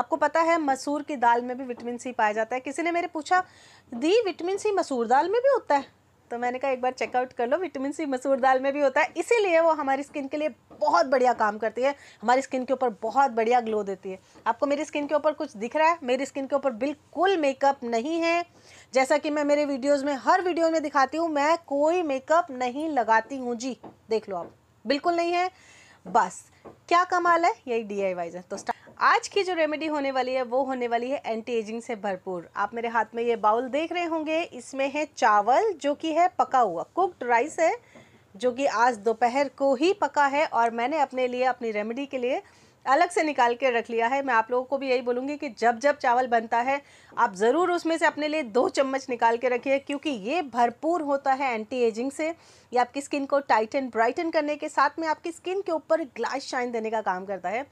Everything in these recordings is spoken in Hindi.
आपको पता है मसूर की दाल में भी विटामिन सी पाया जाता है किसी ने मेरे पूछा दी विटामिन सी मसूर दाल में भी होता है तो मैंने कहा एक बार चेकआउट कर लो विटामिन सी मसूर दाल में भी होता है इसीलिए वो हमारी स्किन के लिए बहुत बढ़िया काम करती है हमारी स्किन के ऊपर बहुत बढ़िया ग्लो देती है आपको मेरी स्किन के ऊपर कुछ दिख रहा है मेरी स्किन के ऊपर बिल्कुल मेकअप नहीं है जैसा कि मैं मेरे वीडियोज़ में हर वीडियो में दिखाती हूँ मैं कोई मेकअप नहीं लगाती हूँ जी देख लो आप बिल्कुल नहीं है बस क्या कमाल है यही डी आई वाइज है तो स्टार्ट आज की जो रेमेडी होने वाली है वो होने वाली है एंटी एजिंग से भरपूर आप मेरे हाथ में ये बाउल देख रहे होंगे इसमें है चावल जो कि है पका हुआ कुक्ड राइस है जो कि आज दोपहर को ही पका है और मैंने अपने लिए अपनी रेमेडी के लिए अलग से निकाल के रख लिया है मैं आप लोगों को भी यही बोलूँगी कि जब जब चावल बनता है आप ज़रूर उसमें से अपने लिए दो चम्मच निकाल के रखिए क्योंकि ये भरपूर होता है एंटी एजिंग से ये आपकी स्किन को टाइटन ब्राइटन करने के साथ में आपकी स्किन के ऊपर ग्लास शाइन देने का काम करता है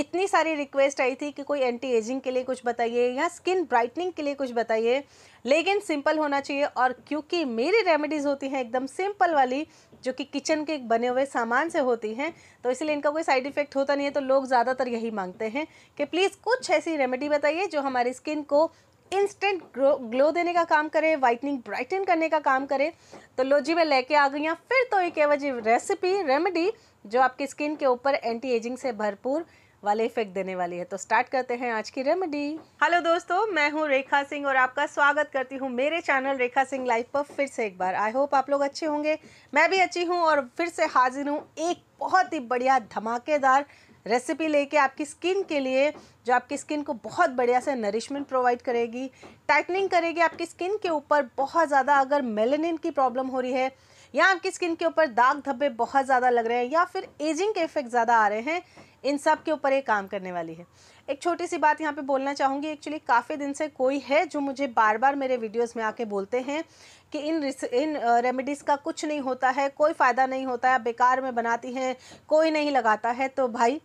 इतनी सारी रिक्वेस्ट आई थी कि कोई एंटी एजिंग के लिए कुछ बताइए या स्किन ब्राइटनिंग के लिए कुछ बताइए लेकिन सिंपल होना चाहिए और क्योंकि मेरी रेमेडीज़ होती हैं एकदम सिंपल वाली जो कि किचन के बने हुए सामान से होती हैं तो इसलिए इनका कोई साइड इफ़ेक्ट होता नहीं है तो लोग ज़्यादातर यही मांगते हैं कि प्लीज़ कुछ ऐसी रेमेडी बताइए जो हमारी स्किन को इंस्टेंट ग्लो ग्लो देने का काम करे वाइटनिंग ब्राइटन करने का काम करे तो लो जी मैं लेके आ गई हूँ फिर तो एक एवजी रेसिपी रेमेडी जो आपकी स्किन के ऊपर एंटी एजिंग से भरपूर वाले इफेक्ट देने वाली है तो स्टार्ट करते हैं आज की रेमेडी हेलो दोस्तों मैं हूँ रेखा सिंह और आपका स्वागत करती हूँ मेरे चैनल रेखा सिंह लाइफ पर फिर से एक बार आई होप आप लोग अच्छे होंगे मैं भी अच्छी हूँ और फिर से हाजिर हूँ एक बहुत ही बढ़िया धमाकेदार रेसिपी लेके आपकी स्किन के लिए जो आपकी स्किन को बहुत बढ़िया से नरिशमेंट प्रोवाइड करेगी टाइटनिंग करेगी आपकी स्किन के ऊपर बहुत ज़्यादा अगर मेलेनिन की प्रॉब्लम हो रही है या आपकी स्किन के ऊपर दाग धब्बे बहुत ज़्यादा लग रहे हैं या फिर एजिंग के इफेक्ट ज़्यादा आ रहे हैं इन सब के ऊपर ये काम करने वाली है एक छोटी सी बात यहाँ पे बोलना चाहूँगी एक्चुअली काफ़ी दिन से कोई है जो मुझे बार बार मेरे वीडियोस में आके बोलते हैं कि इन इन रेमेडीज़ का कुछ नहीं होता है कोई फ़ायदा नहीं होता है बेकार में बनाती हैं कोई नहीं लगाता है तो भाई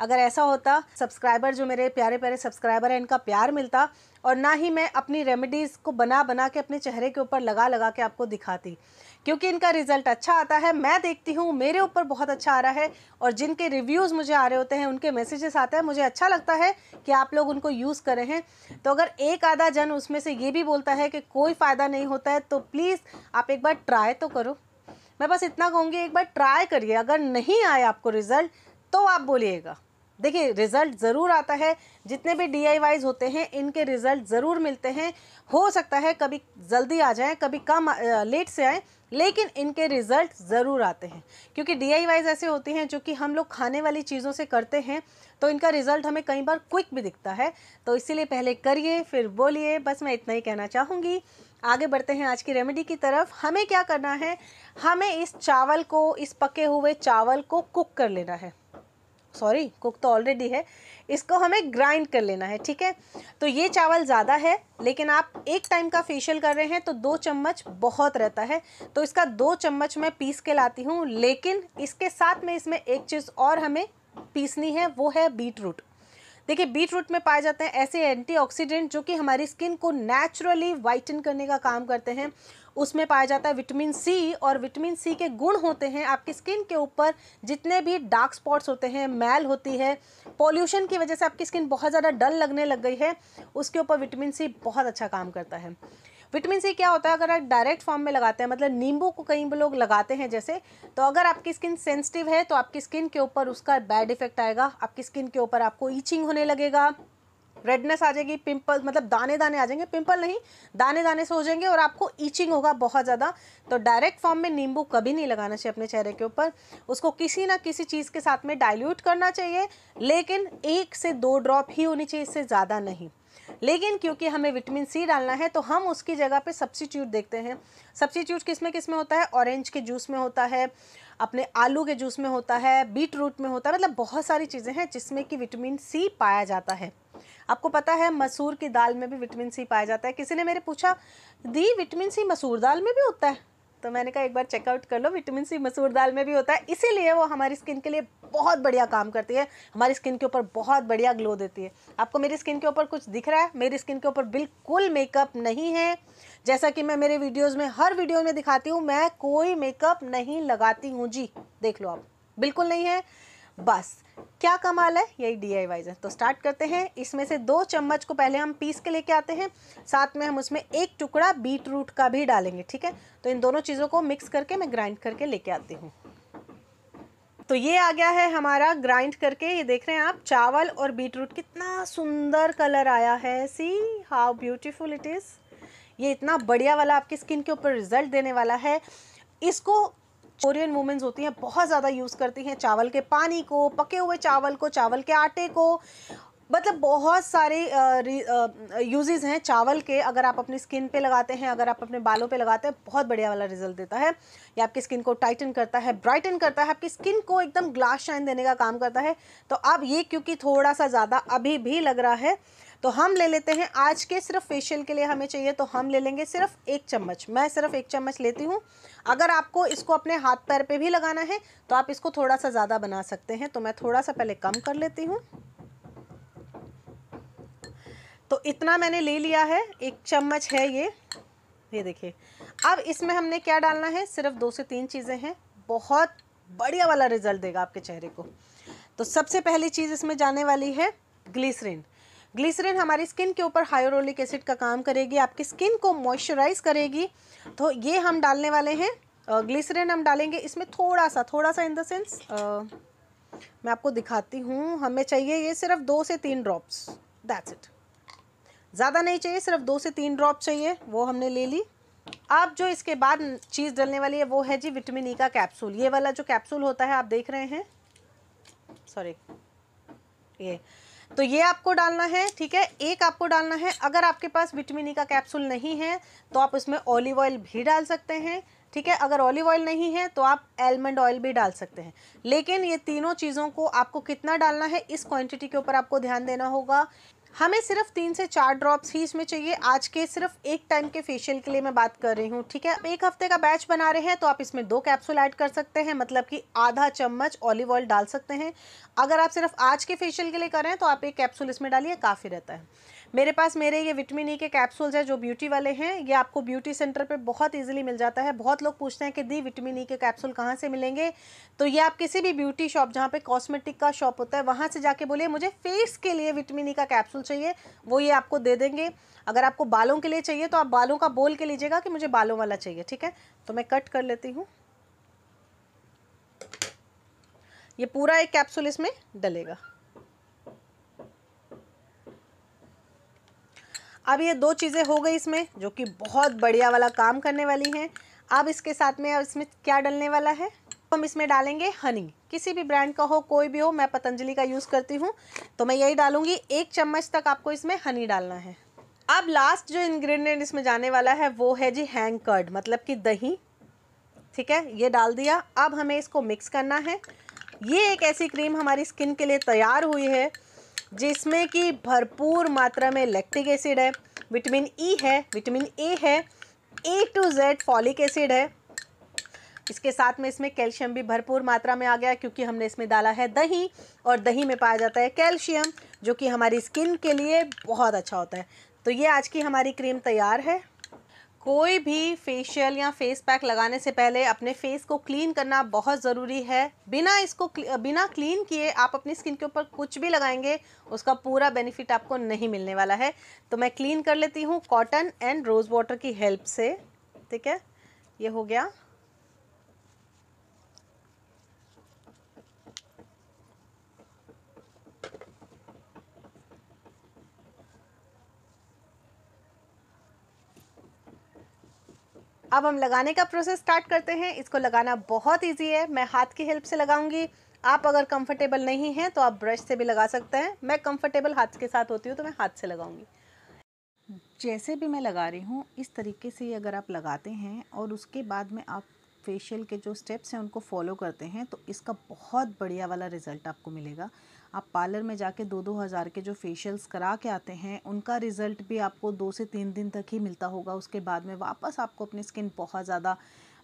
अगर ऐसा होता सब्सक्राइबर जो मेरे प्यारे प्यारे सब्सक्राइबर हैं इनका प्यार मिलता और ना ही मैं अपनी रेमेडीज़ को बना बना के अपने चेहरे के ऊपर लगा लगा के आपको दिखाती क्योंकि इनका रिज़ल्ट अच्छा आता है मैं देखती हूँ मेरे ऊपर बहुत अच्छा आ रहा है और जिनके रिव्यूज़ मुझे आ रहे होते हैं उनके मैसेजेस आते हैं मुझे अच्छा लगता है कि आप लोग उनको यूज़ करें हैं तो अगर एक आधा जन उसमें से ये भी बोलता है कि कोई फ़ायदा नहीं होता है तो प्लीज़ आप एक बार ट्राई तो करो मैं बस इतना कहूँगी एक बार ट्राई करिए अगर नहीं आए आपको रिज़ल्ट तो आप बोलिएगा देखिए रिज़ल्ट ज़रूर आता है जितने भी डी होते हैं इनके रिज़ल्ट ज़रूर मिलते हैं हो सकता है कभी जल्दी आ जाए कभी कम लेट से आए लेकिन इनके रिज़ल्ट ज़रूर आते हैं क्योंकि डी ऐसे होती हैं जो कि हम लोग खाने वाली चीज़ों से करते हैं तो इनका रिज़ल्ट हमें कई बार क्विक भी दिखता है तो इसीलिए पहले करिए फिर बोलिए बस मैं इतना ही कहना चाहूँगी आगे बढ़ते हैं आज की रेमेडी की तरफ हमें क्या करना है हमें इस चावल को इस पके हुए चावल को कुक कर लेना है सॉरी कुक तो ऑलरेडी है इसको हमें ग्राइंड कर लेना है ठीक है तो ये चावल ज़्यादा है लेकिन आप एक टाइम का फेशियल कर रहे हैं तो दो चम्मच बहुत रहता है तो इसका दो चम्मच मैं पीस के लाती हूँ लेकिन इसके साथ में इसमें एक चीज़ और हमें पीसनी है वो है बीट रूट देखिए बीट रूट में पाए जाते हैं ऐसे एंटीऑक्सीडेंट जो कि हमारी स्किन को नेचुरली वाइटन करने का काम करते हैं उसमें पाया जाता है विटामिन सी और विटामिन सी के गुण होते हैं आपकी स्किन के ऊपर जितने भी डार्क स्पॉट्स होते हैं मैल होती है पॉल्यूशन की वजह से आपकी स्किन बहुत ज़्यादा डल लगने लग गई है उसके ऊपर विटामिन सी बहुत अच्छा काम करता है विटामिन सी क्या होता है अगर आप डायरेक्ट फॉर्म में लगाते हैं मतलब नींबू को कई लोग लगाते हैं जैसे तो अगर आपकी स्किन सेंसिटिव है तो आपकी स्किन के ऊपर उसका बैड इफेक्ट आएगा आपकी स्किन के ऊपर आपको ईचिंग होने लगेगा रेडनेस आ जाएगी पिंपल मतलब दाने दाने आ जाएंगे पिंपल नहीं दाने दाने से हो जाएंगे और आपको ईचिंग होगा बहुत ज़्यादा तो डायरेक्ट फॉर्म में नींबू कभी नहीं लगाना चाहिए अपने चेहरे के ऊपर उसको किसी ना किसी चीज़ के साथ में डाइल्यूट करना चाहिए लेकिन एक से दो ड्रॉप ही होनी चाहिए इससे ज़्यादा नहीं लेकिन क्योंकि हमें विटामिन सी डालना है तो हम उसकी जगह पे सब्सिट्यूट देखते हैं सब्सिट्यूट किस में किस में होता है ऑरेंज के जूस में होता है अपने आलू के जूस में होता है बीट रूट में होता है मतलब बहुत सारी चीज़ें हैं जिसमें कि विटामिन सी पाया जाता है आपको पता है मसूर की दाल में भी विटामिन सी पाया जाता है किसी ने मेरे पूछा दी विटामिन सी मसूर दाल में भी होता है तो मैंने कहा एक बार चेकआउट कर लो विटामिन सी मसूर दाल में भी होता है इसीलिए वो हमारी स्किन के लिए बहुत बढ़िया काम करती है हमारी स्किन के ऊपर बहुत बढ़िया ग्लो देती है आपको मेरी स्किन के ऊपर कुछ दिख रहा है मेरी स्किन के ऊपर बिल्कुल मेकअप नहीं है जैसा कि मैं मेरे वीडियोज़ में हर वीडियो में दिखाती हूँ मैं कोई मेकअप नहीं लगाती हूँ जी देख लो आप बिल्कुल नहीं है बस क्या कमाल है यही डी आई वाइज है तो स्टार्ट करते हैं इसमें से दो चम्मच को पहले हम पीस के लेके आते हैं साथ में हम उसमें एक टुकड़ा बीट रूट का भी डालेंगे ठीक है तो इन दोनों चीज़ों को मिक्स करके मैं ग्राइंड करके लेके आती हूँ तो ये आ गया है हमारा ग्राइंड करके ये देख रहे हैं आप चावल और बीट रूट कितना सुंदर कलर आया है see how beautiful it is ये इतना बढ़िया वाला आपकी स्किन के ऊपर रिजल्ट देने वाला है इसको कोरियन वुमेंस होती हैं बहुत ज़्यादा यूज़ करती हैं चावल के पानी को पके हुए चावल को चावल के आटे को मतलब बहुत सारे यूजेज हैं चावल के अगर आप अपनी स्किन पे लगाते हैं अगर आप अपने बालों पे लगाते हैं बहुत बढ़िया वाला रिजल्ट देता है ये आपकी स्किन को टाइटन करता है ब्राइटन करता है आपकी स्किन को एकदम ग्लास शाइन देने का काम करता है तो अब ये क्योंकि थोड़ा सा ज़्यादा अभी भी लग रहा है तो हम ले लेते हैं आज के सिर्फ फेशियल के लिए हमें चाहिए तो हम ले लेंगे सिर्फ एक चम्मच मैं सिर्फ एक चम्मच लेती हूँ अगर आपको इसको अपने हाथ पैर पे भी लगाना है तो आप इसको थोड़ा सा ज़्यादा बना सकते हैं तो मैं थोड़ा सा पहले कम कर लेती हूँ तो इतना मैंने ले लिया है एक चम्मच है ये ये देखिए अब इसमें हमने क्या डालना है सिर्फ दो से तीन चीज़ें हैं बहुत बढ़िया वाला रिजल्ट देगा आपके चेहरे को तो सबसे पहली चीज़ इसमें जाने वाली है ग्लिसरीन ग्लिसरीन हमारी स्किन के ऊपर हाइरोलिक एसिड का काम करेगी आपकी स्किन को मॉइस्चराइज करेगी तो ये हम डालने वाले हैं ग्लिसरीन हम डालेंगे इसमें थोड़ा सा थोड़ा सा इन द सेंस मैं आपको दिखाती हूँ हमें चाहिए ये सिर्फ दो से तीन ड्रॉप्स दैट्स इट ज़्यादा नहीं चाहिए सिर्फ दो से तीन ड्रॉप चाहिए वो हमने ले ली अब जो इसके बाद चीज़ डलने वाली है वो है जी विटामिन ई का कैप्सूल ये वाला जो कैप्सूल होता है आप देख रहे हैं सॉरी ये तो ये आपको डालना है ठीक है एक आपको डालना है अगर आपके पास विटामिन ई का कैप्सूल नहीं है तो आप उसमें ऑलिव ऑयल भी डाल सकते हैं ठीक है अगर ऑलिव ऑयल नहीं है तो आप एलमंड ऑयल भी डाल सकते हैं लेकिन ये तीनों चीज़ों को आपको कितना डालना है इस क्वांटिटी के ऊपर आपको ध्यान देना होगा हमें सिर्फ तीन से चार ड्रॉप्स ही इसमें चाहिए आज के सिर्फ एक टाइम के फेशियल के लिए मैं बात कर रही हूँ ठीक है एक हफ्ते का बैच बना रहे हैं तो आप इसमें दो कैप्सूल ऐड कर सकते हैं मतलब कि आधा चम्मच ऑलिव ऑयल डाल सकते हैं अगर आप सिर्फ आज के फेशियल के लिए करें तो आप एक कैप्सूल इसमें डालिए काफ़ी रहता है मेरे पास मेरे ये विटामिन ई e के कैप्सूल्स हैं जो ब्यूटी वाले हैं ये आपको ब्यूटी सेंटर पे बहुत इजीली मिल जाता है बहुत लोग पूछते हैं कि दी विटामिन ई e के कैप्सूल कहाँ से मिलेंगे तो ये आप किसी भी ब्यूटी शॉप जहाँ पे कॉस्मेटिक का शॉप होता है वहाँ से जाके बोलिए मुझे फेस के लिए विटामिन ई e का कैप्सूल चाहिए वो ये आपको दे देंगे अगर आपको बालों के लिए चाहिए तो आप बालों का बोल के लीजिएगा कि मुझे बालों वाला चाहिए ठीक है तो मैं कट कर लेती हूँ ये पूरा एक कैप्सूल इसमें डलेगा अब ये दो चीज़ें हो गई इसमें जो कि बहुत बढ़िया वाला काम करने वाली हैं अब इसके साथ में अब इसमें क्या डलने वाला है तो हम इसमें डालेंगे हनी किसी भी ब्रांड का हो कोई भी हो मैं पतंजलि का यूज़ करती हूँ तो मैं यही डालूंगी एक चम्मच तक आपको इसमें हनी डालना है अब लास्ट जो इंग्रेडिएंट इसमें जाने वाला है वो है जी हैंग कर्ड मतलब कि दही ठीक है ये डाल दिया अब हमें इसको मिक्स करना है ये एक ऐसी क्रीम हमारी स्किन के लिए तैयार हुई है जिसमें कि भरपूर मात्रा में लैक्टिक एसिड है विटामिन ई e है विटामिन ए है A to Z folic acid है इसके साथ में इसमें कैल्शियम भी भरपूर मात्रा में आ गया क्योंकि हमने इसमें डाला है दही और दही में पाया जाता है कैल्शियम जो कि हमारी स्किन के लिए बहुत अच्छा होता है तो ये आज की हमारी क्रीम तैयार है कोई भी फेशियल या फेस पैक लगाने से पहले अपने फेस को क्लीन करना बहुत ज़रूरी है बिना इसको बिना क्लीन किए आप अपनी स्किन के ऊपर कुछ भी लगाएंगे उसका पूरा बेनिफिट आपको नहीं मिलने वाला है तो मैं क्लीन कर लेती हूँ कॉटन एंड रोज़ वाटर की हेल्प से ठीक है ये हो गया अब हम लगाने का प्रोसेस स्टार्ट करते हैं इसको लगाना बहुत ईजी है मैं हाथ की हेल्प से लगाऊंगी आप अगर कंफर्टेबल नहीं हैं तो आप ब्रश से भी लगा सकते हैं मैं कंफर्टेबल हाथ के साथ होती हूँ तो मैं हाथ से लगाऊंगी जैसे भी मैं लगा रही हूँ इस तरीके से ये अगर आप लगाते हैं और उसके बाद में आप फेशियल के जो स्टेप्स हैं उनको फॉलो करते हैं तो इसका बहुत बढ़िया वाला रिज़ल्ट आपको मिलेगा आप पार्लर में जाके दो दो हज़ार के जो फेशियल्स करा के आते हैं उनका रिज़ल्ट भी आपको दो से तीन दिन तक ही मिलता होगा उसके बाद में वापस आपको अपनी स्किन बहुत ज़्यादा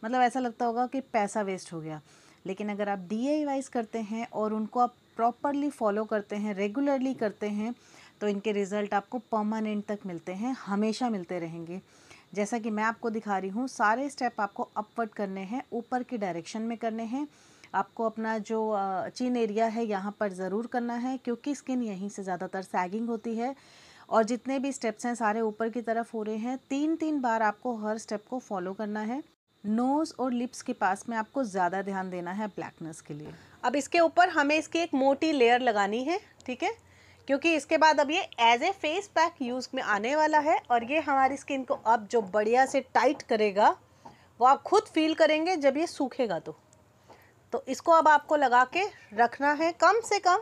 मतलब ऐसा लगता होगा कि पैसा वेस्ट हो गया लेकिन अगर आप डी वाइज करते हैं और उनको आप प्रॉपरली फॉलो करते हैं रेगुलरली करते हैं तो इनके रिज़ल्ट आपको परमानेंट तक मिलते हैं हमेशा मिलते रहेंगे जैसा कि मैं आपको दिखा रही हूँ सारे स्टेप आपको अपवर्ड करने हैं ऊपर की डायरेक्शन में करने हैं आपको अपना जो चिन एरिया है यहाँ पर ज़रूर करना है क्योंकि स्किन यहीं से ज़्यादातर सैगिंग होती है और जितने भी स्टेप्स हैं सारे ऊपर की तरफ हो रहे हैं तीन तीन बार आपको हर स्टेप को फॉलो करना है नोज़ और लिप्स के पास में आपको ज़्यादा ध्यान देना है ब्लैकनेस के लिए अब इसके ऊपर हमें इसकी एक मोटी लेयर लगानी है ठीक है क्योंकि इसके बाद अब ये as a face pack use में आने वाला है और ये हमारी स्किन को अब जो बढ़िया से टाइट करेगा वो आप खुद फील करेंगे जब ये सूखेगा तो तो इसको अब आपको लगा के रखना है कम से कम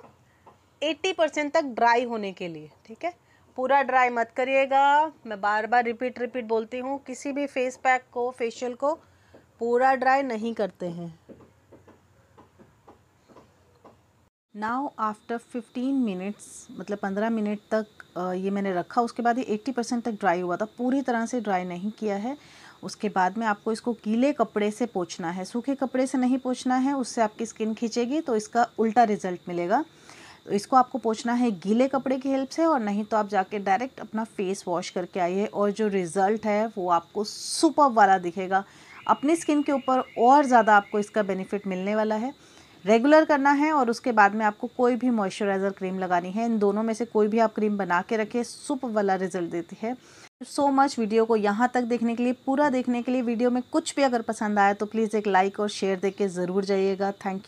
80 परसेंट तक ड्राई होने के लिए ठीक है पूरा ड्राई मत करिएगा मैं बार बार रिपीट रिपीट बोलती हूँ किसी भी फेस पैक को फेशियल को पूरा ड्राई नहीं करते हैं नाउ आफ्टर 15 मिनट्स मतलब 15 मिनट तक ये मैंने रखा उसके बाद ये 80 परसेंट तक ड्राई हुआ था पूरी तरह से ड्राई नहीं किया है उसके बाद में आपको इसको गीले कपड़े से पोछना है सूखे कपड़े से नहीं पोछना है उससे आपकी स्किन खींचेगी तो इसका उल्टा रिजल्ट मिलेगा तो इसको आपको पोछना है गीले कपड़े की हेल्प से और नहीं तो आप जाके डायरेक्ट अपना फेस वॉश करके आइए और जो रिज़ल्ट है वो आपको सुपर वाला दिखेगा अपनी स्किन के ऊपर और ज़्यादा आपको इसका बेनिफिट मिलने वाला है रेगुलर करना है और उसके बाद में आपको कोई भी मॉइस्चराइज़र क्रीम लगानी है इन दोनों में से कोई भी आप क्रीम बना के रखें सुपर वाला रिजल्ट देती है सो मच वीडियो को यहाँ तक देखने के लिए पूरा देखने के लिए वीडियो में कुछ भी अगर पसंद आया तो प्लीज़ एक लाइक और शेयर देके ज़रूर जाइएगा थैंक यू